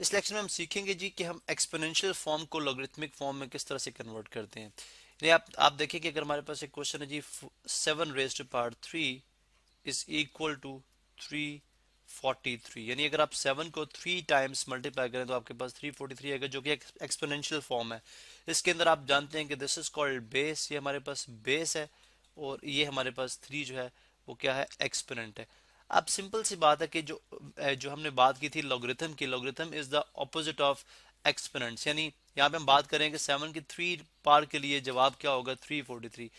इस लेक्चर में हम सीखेंगे जी कि हम एक्सपोनेंशियल फॉर्म को लॉगरिथमिक फॉर्म में किस तरह से कन्वर्ट करते हैं यानी आप आप देखें कि अगर हमारे पास एक क्वेश्चन है जी seven raise to power three is equal to three forty three यानी अगर आप सेवन को थ्री टाइम्स मल्टीप्लाई करें तो आपके पास थ्री फोर्टी थ्री आएगा जो कि एक्सपोनेंशियल फॉर्म है इसके अंदर आप जानते हैं कि दिस इज कॉल्ड बेस ये हमारे पास बेस है और ये हमारे पास थ्री जो है वो क्या है एक्सपोनेंट है अब सिंपल सी बात है कि जो जो हमने बात की थी लॉगरिथम की logarithm is the opposite of exponents यानी यहाँ पे हम बात करें कि सेवन की थ्री पार के लिए जवाब क्या होगा थ्री फोर्टी थ्री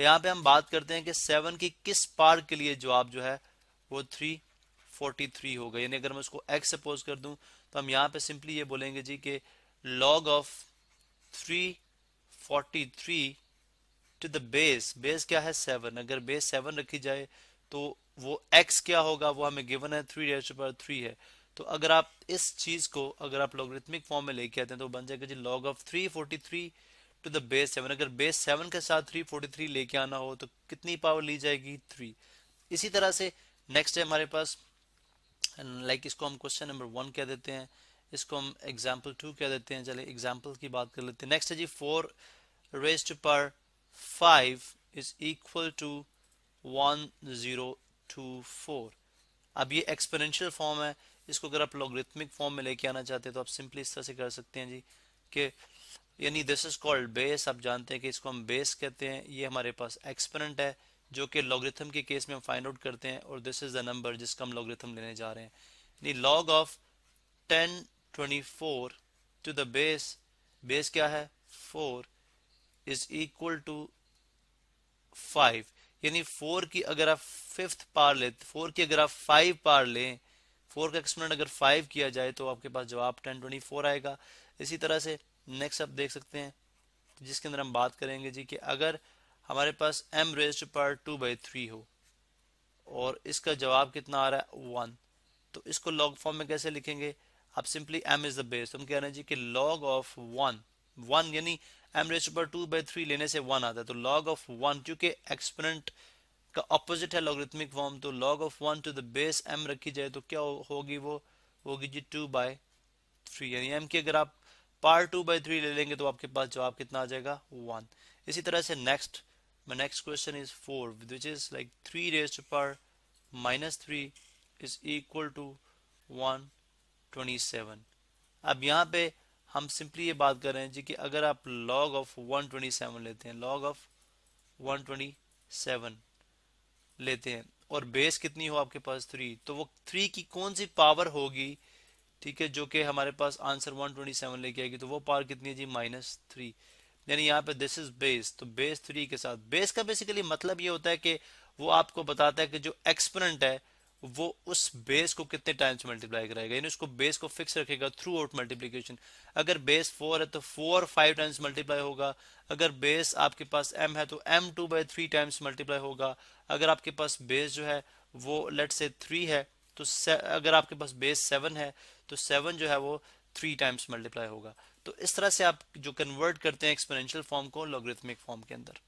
यहाँ पे हम बात करते हैं कि सेवन की किस पार के लिए जवाब जो है वो थ्री फोर्टी थ्री होगा यानी अगर मैं उसको एक्स सपोज कर दूं तो हम यहाँ पे सिंपली ये बोलेंगे जी कि log of three forty three to the base base क्या है सेवन अगर बेस सेवन रखी जाए तो वो एक्स क्या होगा वो हमें गिवन है थ्री रेस्ट पर थ्री है तो अगर आप इस चीज को अगर आप लॉगरिथमिक फॉर्म में लेके आते हैं तो बन जाएगा जी log of three forty three to the base seven अगर बेस सेवन के साथ थ्री फोर्टी थ्री लेके आना हो तो कितनी पावर ली जाएगी थ्री इसी तरह से नेक्स्ट है हमारे पास लाइक इसको हम क्वेश्चन नंबर वन कह देते हैं इसको हम एग्जाम्पल टू कह देते हैं चले एग्जाम्पल की बात कर लेते हैं नेक्स्ट है जी four raised power five is equal to four. अब ये एक्सपोनेंशियल फॉर्म है इसको अगर आप लॉगरिथमिक फॉर्म में लेके आना चाहते हैं तो आप सिंपली इस तरह से कर सकते हैं जी कि यानी दिस इज कॉल्ड बेस आप जानते हैं कि इसको हम बेस कहते हैं ये हमारे पास एक्सपेरेंट है जो कि लॉगरिथम के केस में हम फाइंड आउट करते हैं और दिस इज द नंबर जिसका हम लॉगरिथम लेने जा रहे हैं यानी log of ten twenty four to the base base क्या है four is equal to five यानी फोर की अगर आप फिफ्थ पार ले फोर की अगर आप फाइव पार लें फोर का एक्सपोनेंट अगर फाइव किया जाए तो आपके पास जवाब टेन ट्वेंटी फोर आएगा इसी तरह से नेक्स्ट आप देख सकते हैं जिसके अंदर हम बात करेंगे जी कि अगर हमारे पास M raised power two by three हो और इसका जवाब कितना आ रहा है वन तो इसको लॉग फॉर्म में कैसे लिखेंगे आप simply M is the base हम कह रहे हैं जी कि लॉग ऑफ वन वन यानी M raise power two by three लेने से वन आता है तो लॉग ऑफ वन क्योंकि एक्सपोनेंट का अपोजिट है लॉगरिथमिक फॉर्म तो log of one to the base M रखी जाए तो क्या होगी वो होगी जी टू बाई थ्री यानी एम की अगर आप पार टू बाई थ्री ले लेंगे तो आपके पास जवाब कितना आ जाएगा वन इसी तरह से next next question is four which is like three raise to power minus three is equal to one twenty seven अब यहाँ पे हम सिंपली ये बात कर रहे हैं जी कि अगर आप लॉग ऑफ 127 लेते हैं लॉग ऑफ 127 लेते हैं और बेस कितनी हो आपके पास थ्री तो वो थ्री की कौन सी पावर होगी ठीक है जो कि हमारे पास आंसर 127 लेके आएगी तो वो पावर कितनी है जी माइनस थ्री यानी यहाँ पे दिस इज बेस तो बेस थ्री के साथ बेस का बेसिकली मतलब ये होता है कि वो आपको बताता है कि जो एक्सपोनेंट है वो उस बेस को कितने टाइम्स मल्टीप्लाई कराएगा यानी उसको बेस को फिक्स रखेगा थ्रू आउट मल्टीप्लीकेशन अगर बेस फोर है तो फोर फाइव टाइम्स मल्टीप्लाई होगा अगर बेस आपके पास एम है तो M two by three times multiply होगा अगर आपके पास बेस जो है वो लेट से थ्री है तो अगर आपके पास बेस सेवन है तो सेवन जो है वो थ्री टाइम्स मल्टीप्लाई होगा तो इस तरह से आप जो कन्वर्ट करते हैं एक्सपेरेंशियल फॉर्म को लॉग्रिथमिक फॉर्म के अंदर